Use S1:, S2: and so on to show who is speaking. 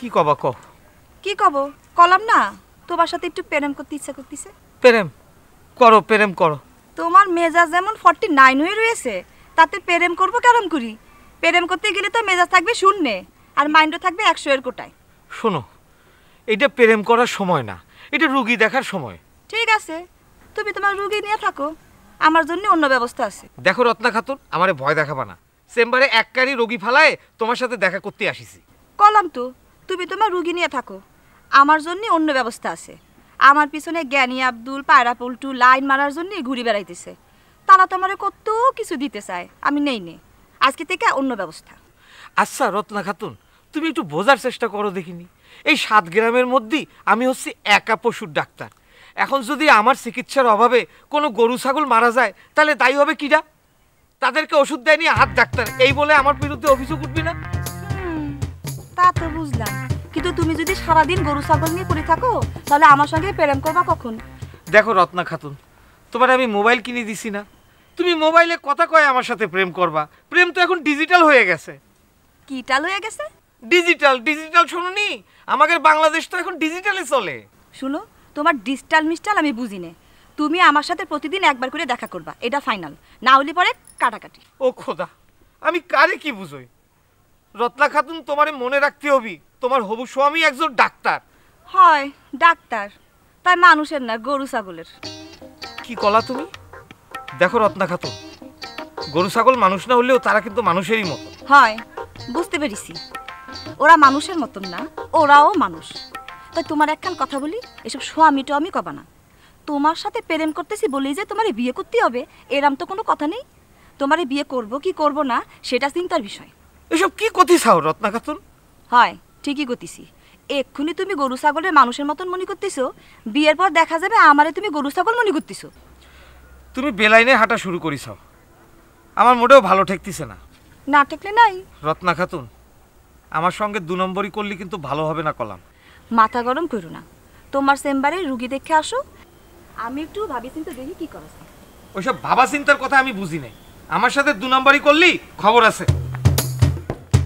S1: কি কবা ক
S2: কি কব কলাম না তোমার সাথে একটু প্রেম করতে ইচ্ছা করতেছে
S1: প্রেম করো প্রেম করো
S2: তোমার মেজাজ যেমন ফর্টি নাইন হয়ে রয়েছে তাতে প্রেম করবো কেরম করি প্রেম করতে গেলে তো মেজাজ থাকবে শূন্য আর মাইন্ডও থাকবে একশো এর কোটায়
S1: শোনো এটা প্রেম করার সময় না এটা রুগী দেখার সময়
S2: ঠিক আছে তুমি তোমার রুগী নিয়ে থাকো আমার জন্য অন্য ব্যবস্থা আছে
S1: দেখো রত্না খাতুন আমারে ভয় দেখাবা না চেম্বারে এককারী রোগী ফালায় তোমার সাথে দেখা করতে আসিছি
S2: কলাম তো তুমি তোমার রুগী নিয়ে থাকো আমার জন্য অন্য ব্যবস্থা আছে আমার পিছনে জ্ঞানী আব্দুল পায়রা পল্টু লাইন মারার জন্য ঘুরে বেড়াইতেছে তারা তোমার কত কিছু দিতে চায় আমি নেই নে আজকে থেকে অন্য ব্যবস্থা
S1: আচ্ছা রত্না খাতুন তুমি একটু বোঝার চেষ্টা করো দেখিনি এই সাত গ্রামের মধ্যেই আমি হচ্ছি একা পশুর ডাক্তার এখন যদি আমার চিকিৎসার অভাবে কোনো গরু ছাগল মারা যায় তাহলে দায়ী হবে কিরা তাদেরকে ওষুধ দেয়নি হাত ডাক্তার এই বলে আমার বিরুদ্ধে অভিযোগ উঠবি না
S2: তা তো বুঝলাম কিন্তু তুমি যদি সারাদিন গরু ছাগল নিয়ে পড়ে থাকো তাহলে আমার সঙ্গে প্রেম করবা কখন
S1: দেখো রত্না খাতুন তোমার আমি মোবাইল কিনে দিছি না তুমি মোবাইলে কথা কয় আমার সাথে প্রেম করবা প্রেম তো এখন ডিজিটাল হয়ে গেছে কিটাল হয়ে গেছে ডিজিটাল ডিজিটাল শুনুনি আমাদের বাংলাদেশ তো এখন ডিজিটালে চলে শুনো
S2: তোমার ডিজিটাল মিস্টাল আমি বুঝি তুমি আমার সাথে প্রতিদিন একবার করে দেখা করবা এটা ফাইনাল না হলে
S1: পরে কাটাকাটি ও খোদা আমি কারে কি বুঝোই রত্না খাতুন তোমারে মনে রাখতে হবি তোমার হবু স্বামী একজন ডাক্তার হয় ডাক্তার
S2: তাই মানুষের না গরু ছাগলের
S1: কি কলা তুমি দেখো রত্না খাতুন গরু ছাগল মানুষ না হলেও তারা কিন্তু মানুষেরই মতো
S2: হয় বুঝতে পেরেছি ওরা মানুষের মতন না ওরাও মানুষ তাই তোমার একখান কথা বলি এসব স্বামী আমি কবা না তোমার সাথে প্রেম করতেছি বলি যে তোমারে বিয়ে করতে হবে এরম তো কোনো কথা নেই তোমারে বিয়ে করব কি করব না সেটা চিন্তার বিষয়
S1: এসব কি কতিছাও রত্না খাতুন
S2: হয় ঠিকই করতেছি এক্ষুনি তুমি গরু ছাগলের মানুষের মতন মনে করতেছ বিয়ের পর দেখা যাবে আমারে তুমি গরু ছাগল মনে করতেছ
S1: তুমি বেলাইনে হাঁটা শুরু করিছাও আমার মোটেও ভালো ঠেকতিছে না না ঠেকলে নাই রত্না খাতুন আমার সঙ্গে দু নম্বরই করলে কিন্তু ভালো হবে না কলাম
S2: মাথা গরম করো না তোমার চেম্বারে রুগী দেখে আসো আমি একটু ভাবি চিন্তা দেখি কি করা
S1: ওইসব বাবা চিন্তার কথা আমি বুঝি নাই আমার সাথে দু নম্বরই করলি খবর আছে